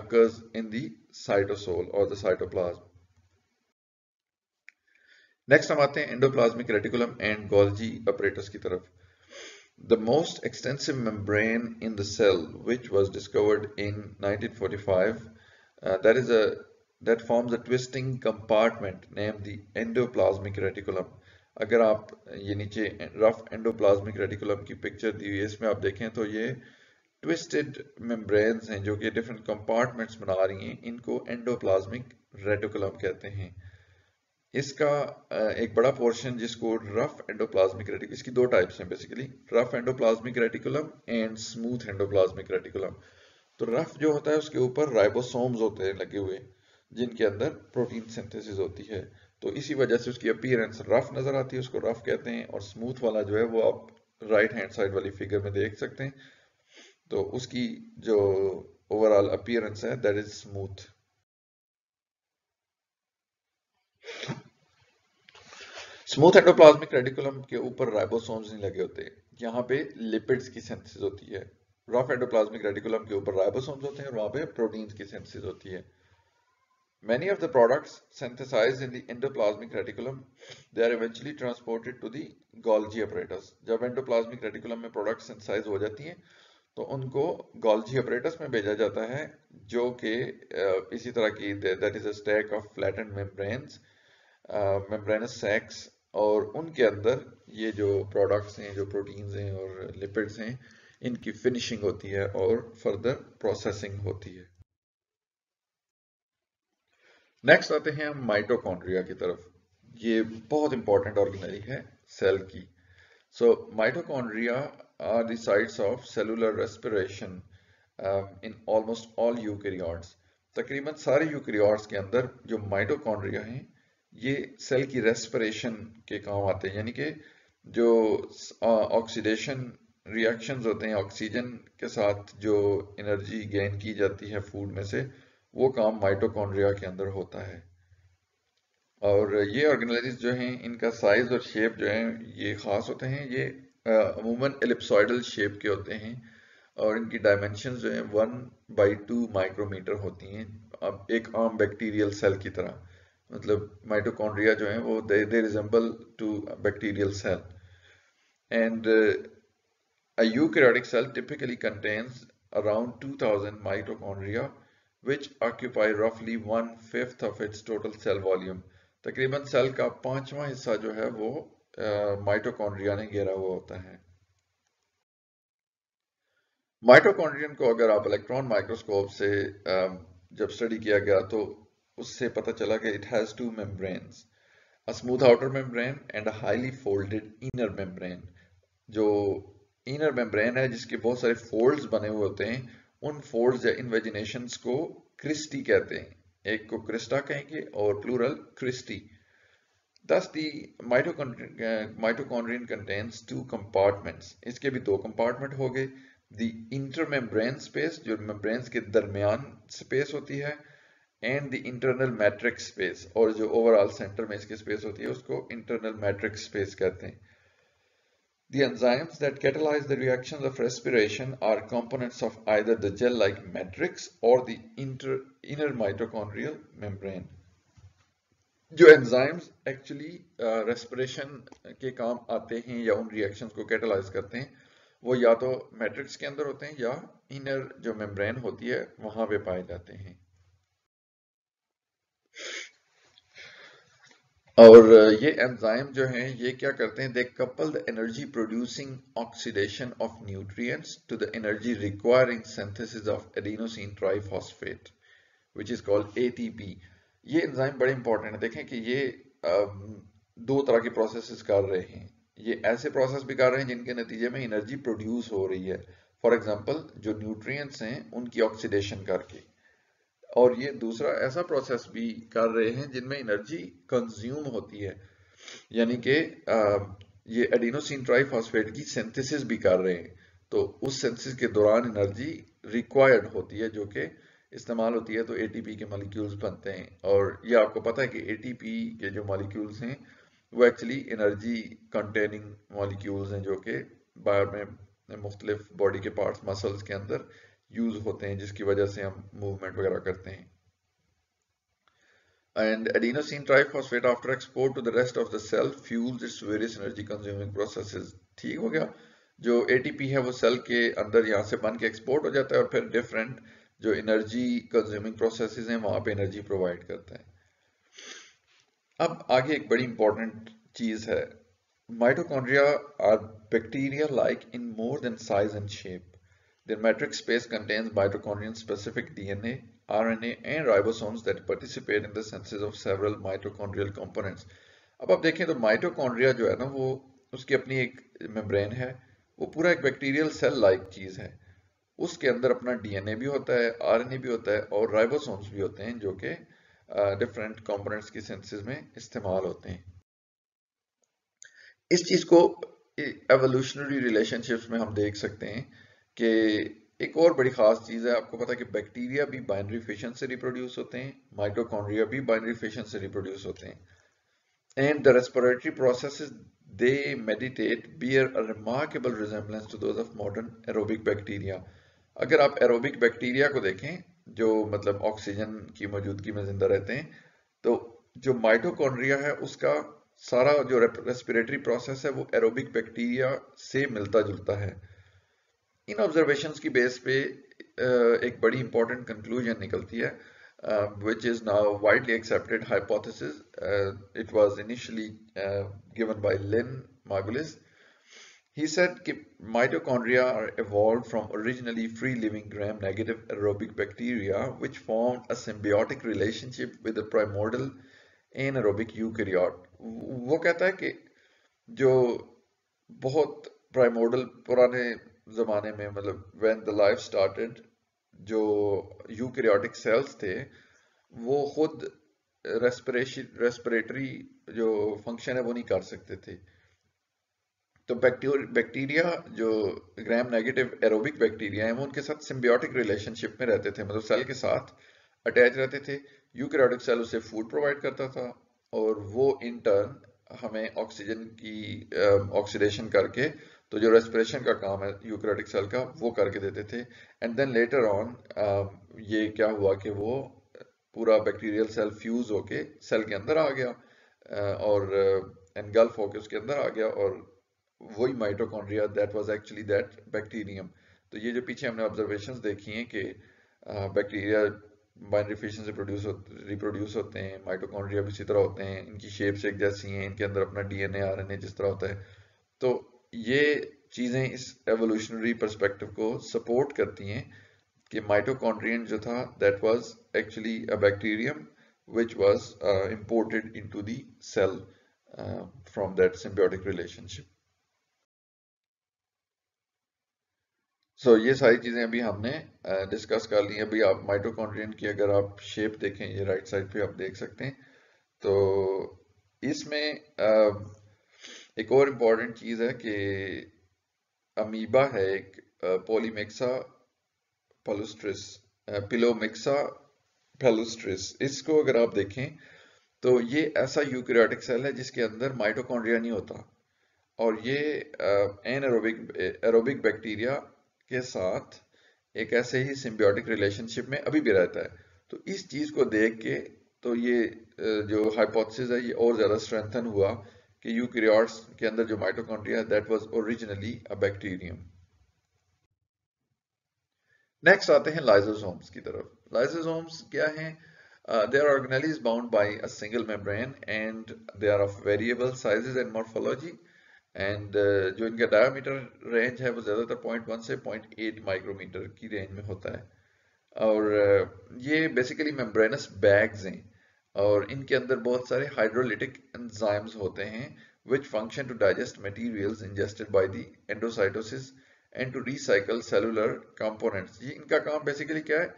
occurs in the cytosol और द साइटोप्लाज्म नेक्स्ट हम आते हैं endoplasmic reticulum and Golgi apparatus की तरफ The most extensive membrane in the cell, which was discovered in uh, that is a that forms a twisting compartment named the endoplasmic reticulum अगर आप ये नीचे रफ एंडोप्लाज्मिक रेटिकुलम की पिक्चर दी हुई है इसमें आप देखें तो ये ट्विस्टेड मेम्ब्रेन्स हैं जो कि डिफरेंट कंपार्टमेंट्स बना रही हैं इनको एंडोप्लाज्मिक रेटिकुलम कहते हैं इसका uh, एक बड़ा पोर्शन जिसको रफ एंडोप्लाज्मिक रेटिकुलम इसकी दो टाइप्स हैं basically rough endoplasmic reticulum and smooth endoplasmic reticulum तो रफ जो होता है उसके ऊपर राइबोसोम्स होते हैं लगे हुए जिनके अंदर प्रोटीन सिंथेसिस होती है तो इसी वजह से उसकी अपीयरेंस रफ नज़र आती है उसको रफ कहते हैं और स्मूथ वाला जो है वो आप राइट हैंड साइड वाली फिगर में देख सकते हैं तो उसकी जो ओवरऑल अपीयरेंस है that is smooth smooth endoplasmic reticulum के ऊपर राइबोसोम्स नहीं लगे होते यहाँ पे लिपिड्स की सिंथेसिस होती है रफ एंडोप्लाज्मिक रेडिकुलम के ऊपर राइबोसोम्स होते हैं और वहां पे प्रोटीन्स की सिंथेसिस होती है Many of the products synthesized in the endoplasmic reticulum, they are eventually transported to the Golgi apparatus. जब endoplasmic reticulum में products synthesize हो जाती हैं, तो उनको Golgi apparatus में भेजा जाता है, जो कि इसी तरह की that is a stack of flattened membranes, uh, membranous sacs, और उनके अंदर ये जो products हैं, जो proteins हैं और lipids हैं, इनकी फिनिशिंग होती है और फर्दर प्रोसेसिंग होती है नेक्स्ट आते हैं हम माइटोकॉन्ड्रिया की तरफ ये बहुत इंपॉर्टेंट ऑर्गेनरी है सेल की so mitochondria are the sites of cellular respiration in almost all eukaryotes तकरीबन सारे यूकैरियोट्स के अंदर जो माइटोकॉन्ड्रिया हैं ये सेल की रेस्पिरेशन के काम आते हैं यानी कि जो ऑक्सीडेशन uh, रिएक्शंस होते हैं ऑक्सीजन के साथ जो एनर्जी गेन की जाती है फूड में से वो काम माइटोकॉन्ड्रिया के अंदर होता है और ये ऑर्गेनाइज जो हैं इनका साइज और शेप जो है ये ख़ास होते हैं ये अमूमन एलिप्सॉइडल शेप के होते हैं और इनकी डायमेंशन जो है वन बाई टू माइक्रोमीटर होती हैं अब एक आम बैक्टीरियल सेल की तरह मतलब माइटोकॉन्ड्रिया जो है वो they they to bacterial cell and A eukaryotic cell typically contains around 2000 mitochondria which occupy roughly one fifth of its total cell volume. तकरीबन सेल का पांचवा हिस्सा जो है वो माइटोकॉन्ड्रिया ने घेरा हुआ होता है माइटोकॉन्ड्रियन को अगर आप इलेक्ट्रॉन माइक्रोस्कोप से जब स्टडी किया गया तो उससे पता चला कि it has two membranes a smooth outer membrane and a highly folded inner membrane जो इनर मेम्ब्रेन है जिसके बहुत सारे फोल्ड्स बने हुए होते हैं उन फोल्ड्स या इन्वेजिनेशन को क्रिस्टी कहते हैं एक को क्रिस्टा कहेंगे और plural cristae thus the mitochondrion contains two compartment इसके भी दो कंपार्टमेंट हो गए दी इंटर मेम्ब्रेन स्पेस जो मेम्ब्रेन के दरमियान स्पेस होती है and the internal matrix space और जो ओवरऑल सेंटर में इसकी स्पेस होती है उसको इंटरनल मैट्रिक्स स्पेस कहते हैं The enzymes that catalyze the reactions of respiration are components of either the gel-like matrix or the inter inner mitochondrial membrane. जो एंजाइम्स एक्चुअली रेस्पिरेशन के काम आते हैं या उन रिएक्शंस को कैटलाइज करते हैं वो या तो मैट्रिक्स के अंदर होते हैं या इनर जो मेम्ब्रेन होती है वहां पे पाए जाते हैं और ये एंजाइम जो हैं ये क्या करते हैं they couple the energy producing oxidation of nutrients to the energy requiring synthesis of adenosine triphosphate which is called ATP ये एंजाइम बड़े इंपॉर्टेंट है देखें कि ये दो तरह के प्रोसेसेस कर रहे हैं ये ऐसे प्रोसेस भी कर रहे हैं जिनके नतीजे में एनर्जी प्रोड्यूस हो रही है फॉर एग्जाम्पल जो न्यूट्रिय हैं उनकी ऑक्सीडेशन करके और ये दूसरा ऐसा प्रोसेस भी कर रहे हैं जिनमें एनर्जी कंज्यूम होती है यानी कि ये एडिनोसिन ट्राइफॉस्फेट की सिंथेसिस भी कर रहे हैं तो उस सिंथेसिस के दौरान एनर्जी रिक्वायर्ड होती है जो कि इस्तेमाल होती है तो एटीपी के मालिक्यूल्स बनते हैं और ये आपको पता है कि एटीपी के जो मालिक्यूल्स हैं वो एक्चुअली एनर्जी कंटेनिंग मालिक्यूल्स हैं जो कि बाहर में मुख्तलिफ बॉडी के पार्ट्स मसल्स के अंदर यूज होते हैं जिसकी वजह से हम मूवमेंट वगैरह करते हैं and adenosine triphosphate after export to the rest of the cell fuels its various energy consuming processes ठीक हो गया जो एटीपी है वो सेल के अंदर यहाँ से बन के एक्सपोर्ट हो जाता है और फिर डिफरेंट जो एनर्जी कंज्यूमिंग प्रोसेसेस हैं वहां पे एनर्जी प्रोवाइड करता है अब आगे एक बड़ी इंपॉर्टेंट चीज है mitochondria are bacteria like in more than size and shape The matrix space contains mitochondrion specific DNA, RNA and ribosomes that participate in the synthesis of several mitochondrial components. अब आप देखें तो माइटोकॉन्ड्रिया जो है ना वो उसकी अपनी एक मेम्ब्रेन है वो पूरा एक बैक्टीरियल सेल लाइक चीज है उसके अंदर अपना डीएनए भी होता है आरएनए भी होता है और राइबोसोम्स भी होते हैं जो कि डिफरेंट कंपोनेंट्स की सिंथेसिस में इस्तेमाल होते हैं इस चीज को एवोल्यूशनरी रिलेशनशिप्स में हम देख सकते हैं कि एक और बड़ी खास चीज़ है आपको पता है कि बैक्टीरिया भी बाइनरी फिशन से रिप्रोड्यूस होते हैं माइटोकॉन्ड्रिया भी बाइनरी फिशन से रिप्रोड्यूस होते हैं and the respiratory process they mediate bear a remarkable resemblance to those of modern aerobic bacteria अगर आप एरोबिक बैक्टीरिया को देखें जो मतलब ऑक्सीजन की मौजूदगी में जिंदा रहते हैं तो जो माइटोकॉन्ड्रिया है उसका सारा जो रेस्पिरेटरी प्रोसेस है वो एरोबिक बैक्टीरिया से मिलता जुलता है इन ऑब्जर्वेशन की बेस पे एक बड़ी इंपॉर्टेंट कंक्लूजन निकलती है Um, which is now widely accepted hypothesis. Uh, it was initially uh, given by Lynn Margulis. He said that mitochondria are evolved from originally free-living gram-negative aerobic bacteria which formed a symbiotic relationship with the primordial anaerobic eukaryote. वो कहता है कि जो बहुत primordial पुराने ज़माने में मतलब वेन द लाइफ स्टार्टेड जो यूकैरियोटिक सेल्स थे वो खुद रेस्परेशन रेस्परेटरी जो फंक्शन है वो नहीं कर सकते थे तो बैक्टीरिया जो ग्राम नेगेटिव एरोबिक बैक्टीरिया है वो उनके साथ सिम्बियोटिक रिलेशनशिप में रहते थे मतलब सेल के साथ अटैच रहते थे यूकैरियोटिक सेल उसे फूड प्रोवाइड करता था और वो इन टर्न हमें ऑक्सीजन की ऑक्सीडेशन करके तो जो रेस्पिरेशन का काम है यूक्रेटिक सेल का वो करके देते थे एंड देन लेटर ऑन ये क्या हुआ कि वो पूरा बैक्टीरियल सेल फ्यूज होके सेल के अंदर आ गया uh, और एनगल्फ uh, होके उसके अंदर आ गया और वही mitochondria that was actually that bacterium तो ये जो पीछे हमने ऑब्जर्वेशन देखी हैं कि बैक्टीरिया uh, बाइनरी से प्रोड्यूस रिप्रोड्यूस होते हैं माइटोकॉन्ड्रिया भी इसी तरह होते हैं इनकी शेप्स एक जैसी हैं इनके अंदर अपना डीएनए आरएनए जिस तरह होता है तो ये चीज़ें इस एवोल्यूशनरी परस्पेक्टिव को सपोर्ट करती हैं कि माइटोकॉन्ड्रियन जो था that was actually a bacterium which was imported into the cell from that symbiotic relationship so ये सारी चीज़ें अभी हमने डिस्कस uh, कर ली अभी आप माइटोकॉन्ड्रियन की अगर आप शेप देखें ये राइट साइड पे आप देख सकते हैं तो इसमें uh, एक और इम्पॉर्टेंट चीज़ है कि अमीबा है एक पोलीमिक्सा पलुस्ट्रिस पिलोमिक्सा पेलुस्ट्रिस इसको अगर आप देखें तो ये ऐसा यूक्रियाटिक सेल है जिसके अंदर माइटोकॉन्ड्रिया नहीं होता और ये एन एरोबिक एरोबिक बैक्टीरिया के साथ एक ऐसे ही सिम्बियोटिक रिलेशनशिप में अभी भी रहता है तो इस चीज़ को देख के तो ये जो हाइपोथेसिस है ये और ज़्यादा स्ट्रेंथन हुआ कि यूक्रियोट्स के अंदर जो mitochondria that was originally a bacterium next आते हैं लाइजोसोम्स की तरफ लाइजोसोम्स क्या हैं they are organelles bound by a single membrane and they are of variable sizes and morphology and जो इनका डायमीटर रेंज है वो ज़्यादातर 0.1 से 0.8 माइक्रोमीटर की रेंज में होता है और uh, ये बेसिकली मेम्ब्रेनस बैग्स हैं और इनके अंदर बहुत सारे हाइड्रोलिटिक एंजाइम्स होते हैं which function to digest materials ingested by the endocytosis and to recycle cellular components ये इनका काम बेसिकली क्या है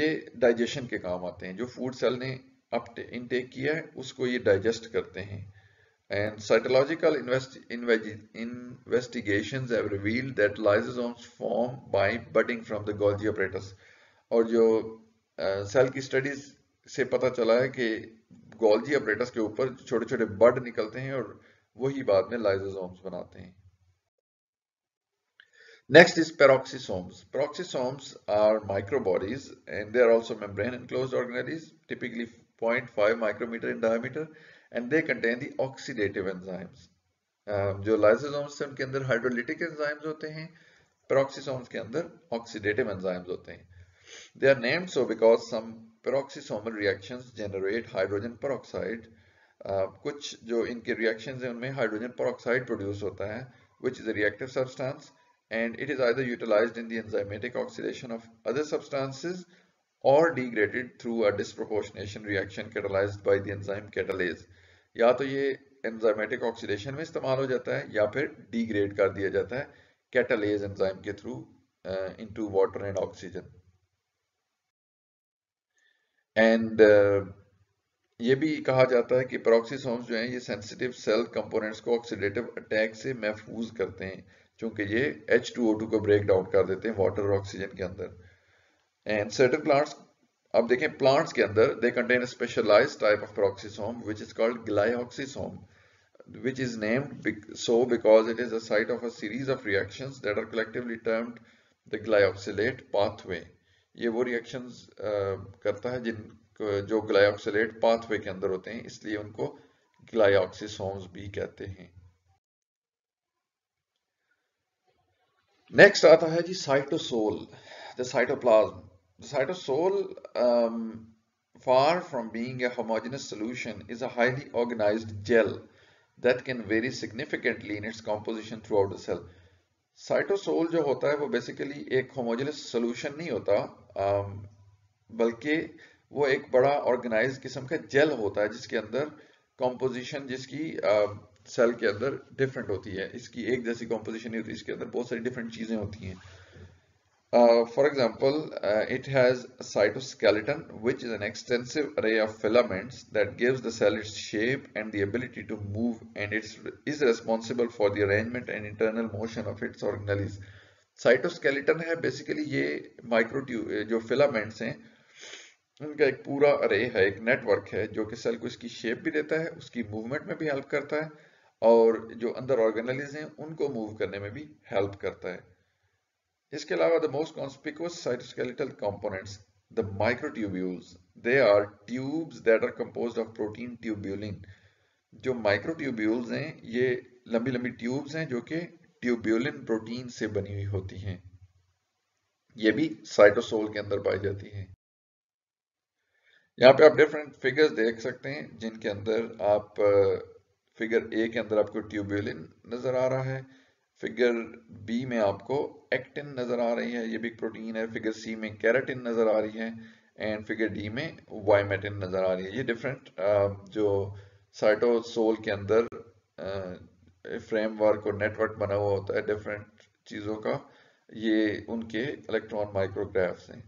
ये डाइजेशन के काम आते हैं जो फूड सेल ने इनटेक किया है उसको ये डाइजेस्ट करते हैं and cytological investigation invest, investigations have revealed that lysosomes form by budding from the और जो सेल uh, की स्टडीज से पता चला है कि गोल्जी ऑपरेटस के ऊपर छोटे छोटे बर्ड निकलते हैं और वही बाद में लाइजोसोम्स बनाते हैं next is peroxisomes peroxisomes are microbodies and they are also membrane enclose organelles typically 0.5 micrometer in diameter and they contain the oxidative enzymes जो लाइजोसोम्स हैं उनके अंदर हाइड्रोलिटिक एंजाइम्स होते हैं पेरोक्सिसोम्स के अंदर ऑक्सीडेटिव एंजाइम्स होते हैं they are named so because some peroxisomal reactions generate hydrogen peroxide uh, कुछ जो इनके reactions हैं उनमें hydrogen peroxide produce होता है which is a reactive substance and it is either utilized in the enzymatic oxidation of other substances or degraded through a disproportionation reaction catalyzed by the enzyme catalase या तो ये enzymatic oxidation में इस्तेमाल हो जाता है या फिर degrade कर दिया जाता है catalase enzyme के through uh, into water and oxygen and uh, ये भी कहा जाता है कि प्रोक्सीसोम्स जो हैं ये सेंसिटिव सेल कंपोनेंट्स को ऑक्सीडेटिव अटैक से महफूज करते हैं क्योंकि ये H2O2 को ब्रेक डाउन कर देते हैं वाटर और ऑक्सीजन के अंदर एंड सर्टन प्लांट्स अब देखें प्लांट्स के अंदर they contain specialized type of peroxisome which is called glyoxysome which is named so because it is a site of a series of reactions that are collectively termed the glyoxylate pathway ये वो रिएक्शन करता है जिन जो ग्लाइऑक्सिलेट पाथवे के अंदर होते हैं इसलिए उनको ग्लाइऑक्सिसोम्स भी कहते हैं नेक्स्ट आता है जी cytosol the cytoplasm cytosol far from being a homogeneous solution is a highly organised gel that can vary significantly in its composition throughout the cell cytosol जो होता है वो बेसिकली एक होमोजेनस सोल्यूशन नहीं होता um, बल्कि वो एक बड़ा ऑर्गेनाइज किस्म का जेल होता है जिसके अंदर कॉम्पोजिशन जिसकी सेल um, के अंदर डिफरेंट होती है इसकी एक जैसी कॉम्पोजिशन नहीं होती इसके अंदर बहुत सारी डिफरेंट चीज़ें होती हैं for example, uh, it has a cytoskeleton, which is an extensive array of filaments that gives the cell its shape and the ability to move and it is responsible for the arrangement and internal motion of its organelles. Cytoskeleton है बेसिकली ये माइक्रोट्यू जो फिलामेंट्स हैं उनका एक पूरा अरे है एक नेटवर्क है जो कि सेल को इसकी शेप भी देता है उसकी मूवमेंट में भी हेल्प करता है और जो अंदर ऑर्गेनलिज हैं उनको मूव करने में भी हेल्प करता है इसके अलावा the most conspicuous cytoskeletal components the microtubules they are tubes that are composed of protein tubulin जो माइक्रोट्यूब्यूल्स हैं ये लंबी लंबी ट्यूब्स हैं जो कि ट्यूब्यूलिन प्रोटीन से बनी हुई होती हैं ये भी साइटोसोल के अंदर पाई जाती हैं यहाँ पे आप डिफरेंट फिगर्स देख सकते हैं जिनके अंदर आप फिगर ए के अंदर आपको ट्यूब्यूलिन नजर आ रहा है फिगर बी में आपको एक्टिन नजर आ रही है ये भी प्रोटीन है फिगर सी में कैरेटिन नजर आ रही है एंड फिगर डी में वाइमेटिन नजर आ रही है ये डिफरेंट जो साइटोसोल के अंदर फ्रेमवर्क और नेटवर्क बना हुआ होता है डिफरेंट चीजों का ये उनके इलेक्ट्रॉन माइक्रोग्राफ्स हैं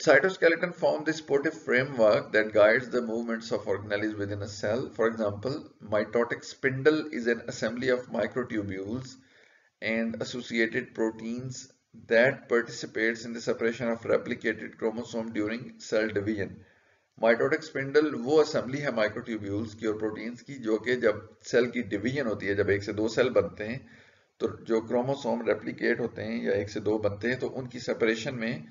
Cytoskeleton form the supportive framework that guides the movements of organelles within a cell. For example, mitotic spindle is an assembly of microtubules and associated proteins that participates in the separation of replicated chromosome during cell division. Mitotic spindle वो असम्बली है माइक्रोट्यूब्यूल्स की और प्रोटीन्स की जो कि जब सेल की डिवीजन होती है जब एक से दो सेल बनते हैं तो जो क्रोमोसोम रेप्लिकेट होते हैं या एक से दो बनते हैं तो उनकी सेपरेशन में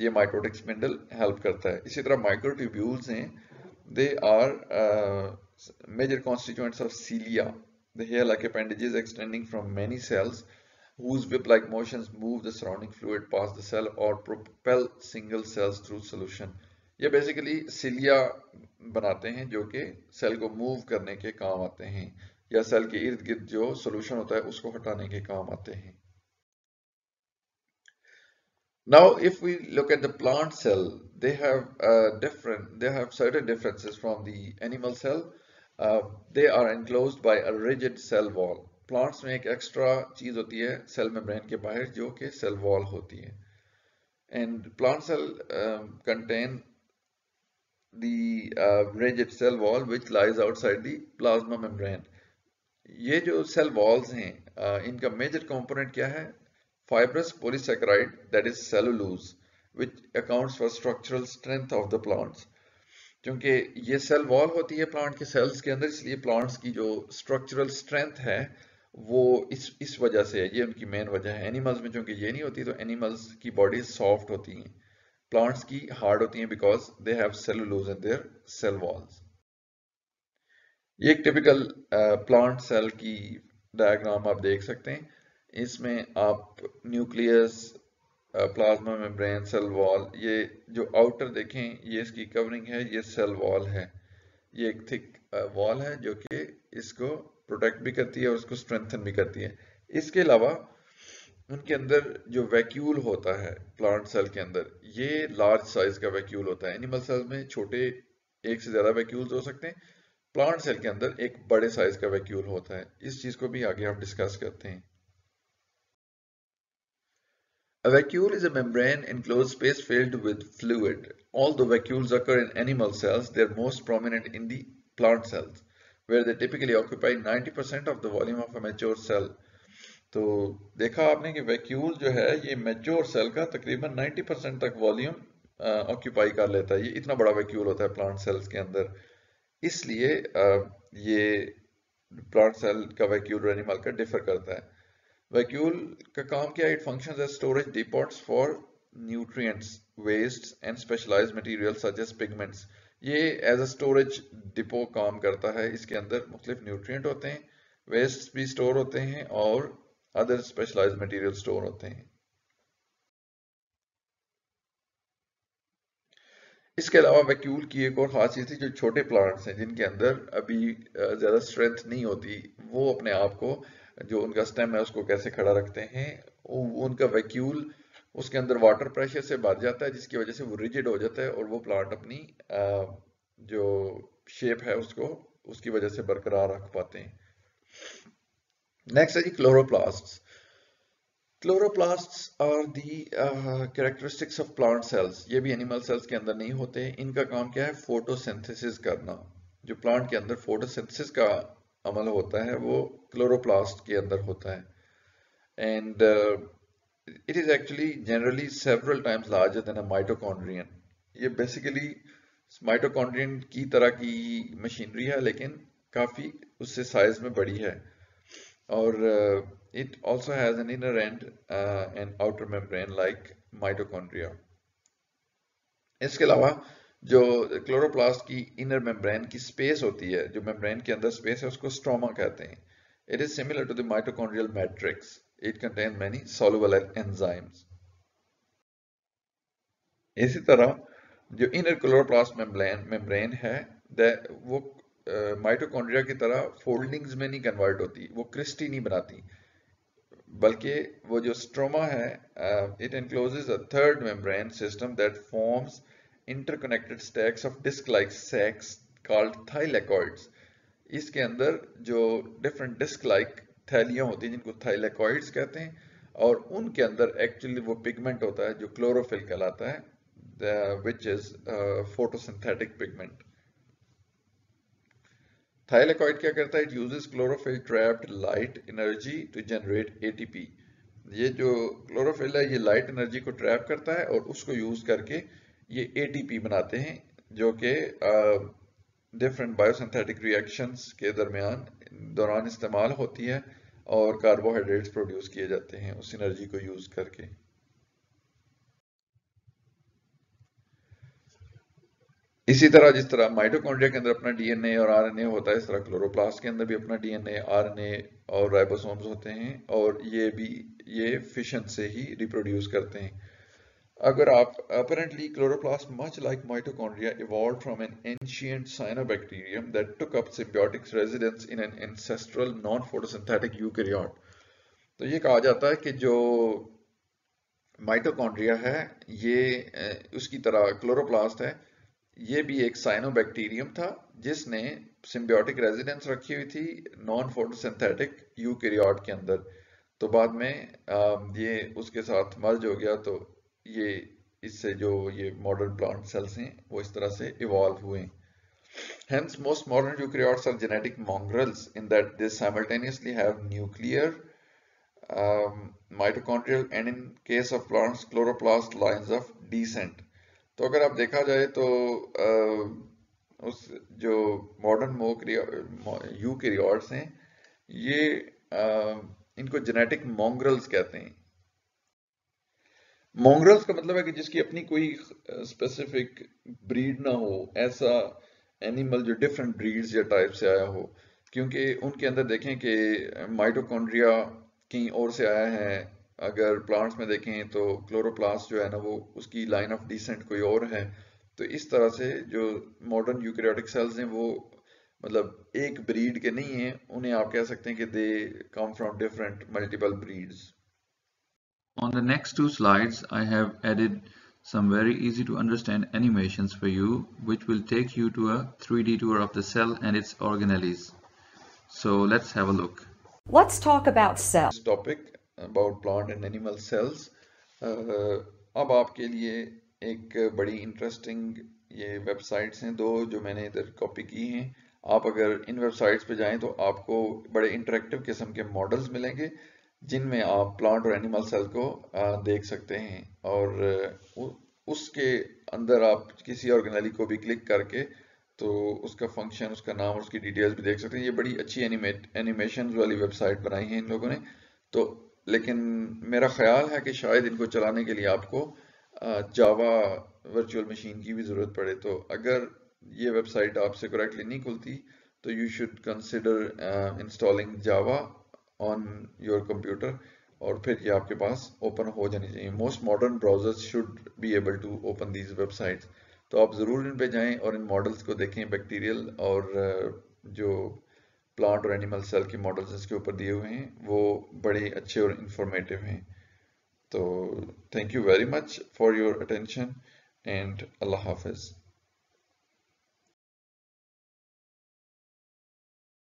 ये माइक्रोटिक स्पिंडल हेल्प करता है इसी तरह माइक्रोट्यूब्यूल्स हैं they are major constituents of cilia the hair like appendages extending from many cells whose whip like motions move the surrounding fluid past the cell or propel single cells through solution ये बेसिकली सिलिया बनाते हैं जो कि सेल को मूव करने के काम आते हैं या सेल के इर्द गिर्द जो सोल्यूशन होता है उसको हटाने के काम आते हैं Now, if we look at the plant cell, they have uh, different, they have certain differences from the animal cell. Uh, they are enclosed by a rigid cell wall. Plants make extra extra चीज होती है सेल मेम्ब्रेन के बाहर जो कि cell वॉल होती है and plant cell contain the uh, rigid cell wall which lies outside the plasma membrane ये जो cell walls हैं uh, इनका major component क्या है fibrous polysaccharide that is cellulose which accounts for structural strength of the plants क्योंकि ये सेल वॉल होती है प्लांट के सेल्स के अंदर इसलिए प्लांट्स की जो स्ट्रक्चरल स्ट्रेंथ है वो इस इस वजह से है ये उनकी मेन वजह है एनिमल्स में चूंकि ये नहीं होती तो एनिमल्स की बॉडी सॉफ्ट होती हैं प्लांट्स की हार्ड होती हैं because they have cellulose in their cell walls ये एक टिपिकल प्लांट सेल की डायग्राम आप देख सकते हैं इसमें आप nucleus plasma membrane cell wall ये जो आउटर देखें ये इसकी कवरिंग है ये सेल वॉल है ये एक थिक वॉल है जो कि इसको प्रोटेक्ट भी करती है और इसको स्ट्रेंथन भी करती है इसके अलावा उनके अंदर जो वैक्यूल होता है प्लांट सेल के अंदर ये लार्ज साइज का वैक्यूल होता है एनिमल सेल में छोटे एक से ज्यादा वैक्यूल हो सकते हैं प्लांट सेल के अंदर एक बड़े साइज का वैक्यूल होता है इस चीज को भी आगे हम डिस्कस करते हैं A vacuole is a membrane enclosed space filled with fluid. Although vacuoles occur in animal cells, they are most prominent in the plant cells, where they typically occupy 90% of the volume of a mature cell. So, देखा आपने कि vacuole जो है mature cell का तकरीबन 90 percent तक volume occupy कर लेता है ये इतना बड़ा vacuole होता है plant cells के अंदर इसलिए ये plant cell का वैक्यूल एनिमल का differ करता है वैक्यूल का काम क्या it function as storage depots for nutrients wastes and specialise material such as pigments ये एज अ स्टोरेज डिपो काम करता है इसके अंदर मुख्तलिफ न्यूट्रिएंट होते हैं वेस्ट भी स्टोर होते हैं और अदर स्पेशलाइज मटेरियल स्टोर होते हैं इसके अलावा वैक्यूल की एक और खास चीज थी जो छोटे प्लांट्स हैं जिनके अंदर अभी ज़्यादा स्ट्रेंथ नहीं होती वो अपने आप को जो उनका स्टेम है उसको कैसे खड़ा रखते हैं उनका वैक्यूल उसके अंदर वाटर प्रेशर से भर जाता है जिसकी वजह से वो रिजिड हो जाता है और वो प्लांट अपनी जो शेप है उसको उसकी वजह से बरकरार रख पाते हैं नेक्स्ट है जी chloroplast chloroplast are the characteristics of plant cells ये भी एनिमल सेल्स के अंदर नहीं होते इनका काम क्या है फोटोसिंथेसिस करना जो प्लांट के अंदर फोटोसिंथेसिस का अमल होता है वो क्लोरोप्लास्ट के अंदर होता है and it is actually generally several times larger than a mitochondrion ये बेसिकली माइटोकॉन्ड्रियन की तरह की मशीनरी है लेकिन काफ़ी उससे साइज में बड़ी है और it also has an inner and and outer membrane like mitochondria इसके अलावा जो क्लोरोप्लास्ट की इनर मेम्ब्रेन की स्पेस होती है जो मेम्ब्रेन के अंदर स्पेस है उसको स्ट्रोमा कहते हैं it is similar to the mitochondrial matrix it contain many soluble enzymes इसी तरह जो इनर क्लोरोप्लास्ट मेम्ब्रेन मेम्ब्रेन है वो माइटोकॉन्ड्रिया uh, की तरह फोल्डिंग्स में नहीं कन्वर्ट होती वो क्रिस्टी नहीं बनाती बल्कि वो जो स्ट्रोमा है it encloses a third membrane system that forms interconnected stacks of disc like sacs called thylakoids इसके अंदर जो डिफरेंट डिस्क लाइक थैलियां होती हैं जिनको थाइलेकॉइड्स कहते हैं और उनके अंदर एक्चुअली वो पिगमेंट होता है जो क्लोरोफिल कहलाता है which is photosynthetic pigment thylakoid क्या करता है it uses chlorophyll trapped light energy to generate ATP ये जो क्लोरोफिल है ये लाइट एनर्जी को ट्रैप करता है और उसको यूज करके ये ए बनाते हैं जो कि डिफरेंट बायोसिंथेटिक रिएक्शंस के दरमियान दौरान इस्तेमाल होती है और कार्बोहाइड्रेट्स प्रोड्यूस किए जाते हैं उस एनर्जी को यूज करके इसी तरह जिस तरह माइटोकॉन्ड्रिया के अंदर अपना डीएनए और आरएनए होता है इस तरह क्लोरोप्लास्ट के अंदर भी अपना डीएनए आरएनए और राइबोसोम्स होते हैं और ये भी ये फिशन से ही रिप्रोड्यूस करते हैं अगर आप apparently chloroplast much like mitochondria evolve from an ancient cyanobacterium that took up symbiotic residence in an ancestral non photosynthetic eukaryote तो ये कहा जाता है कि जो माइटोकॉन्ड्रिया है ये उसकी तरह क्लोरोप्लास्ट है ये भी एक साइनोबैक्टीरियम था जिसने सिंबायोटिक रेजिडेंस रखी हुई थी नॉन फोटोसिंथेटिक यूकेरियोट के अंदर तो बाद में ये उसके साथ मर्ज हो गया तो ये इससे जो ये मॉडर्न प्लांट सेल्स हैं वो इस तरह से इवॉल्व हुए Hence, most modern eukaryotes are genetic mongrels in that they simultaneously have nuclear, um, mitochondrial and in case of plants, chloroplast lines of descent. तो अगर आप देखा जाए तो आ, उस जो मॉडर्न यूकेरियोट्स हैं ये आ, इनको जेनेटिक मोंग्रल्स कहते हैं मोंगरल्स का मतलब है कि जिसकी अपनी कोई स्पेसिफिक ब्रीड ना हो ऐसा एनिमल जो डिफरेंट ब्रीड्स या टाइप से आया हो क्योंकि उनके अंदर देखें कि माइटोकॉन्ड्रिया कहीं और से आया है अगर प्लांट्स में देखें तो क्लोरोप्लास्ट जो है ना वो उसकी लाइन ऑफ डिसेंट कोई और है तो इस तरह से जो मॉडर्न यूक्रियाटिक सेल्स हैं वो मतलब एक ब्रीड के नहीं है उन्हें आप कह सकते हैं कि they come from different multiple breeds On the next two slides, I have added some very easy to understand animations for you, which will take you to a 3D tour of the cell and its organelles. So let's have a look. Let's talk about cell. This topic about plant and animal cells. Uh, अब आपके लिए एक बड़ी interesting ये websites हैं दो जो मैंने इधर copy की हैं आप अगर इन websites पे जाएं तो आपको बड़े interactive किस्म के models मिलेंगे जिनमें आप प्लांट और एनिमल सेल को देख सकते हैं और उसके अंदर आप किसी ऑर्गेनली को भी क्लिक करके तो उसका फंक्शन उसका नाम उसकी डिटेल्स भी देख सकते हैं ये बड़ी अच्छी एनिमेट एनिमेशन वाली वेबसाइट बनाई है इन लोगों ने तो लेकिन मेरा ख्याल है कि शायद इनको चलाने के लिए आपको जावा वर्चुअल मशीन की भी ज़रूरत पड़े तो अगर ये वेबसाइट आपसे करेक्टली नहीं खुलती तो you should consider installing Java on your computer और फिर ये आपके पास ओपन हो जानी चाहिए most modern browsers should be able to open these websites तो आप ज़रूर इन पे जाएं और इन मॉडल्स को देखें बैक्टीरियल और uh, जो प्लांट और एनिमल सेल के मॉडल्स इसके ऊपर दिए हुए हैं वो बड़े अच्छे और इंफॉर्मेटिव हैं तो thank you very much for your attention and अल्लाह हाफिज़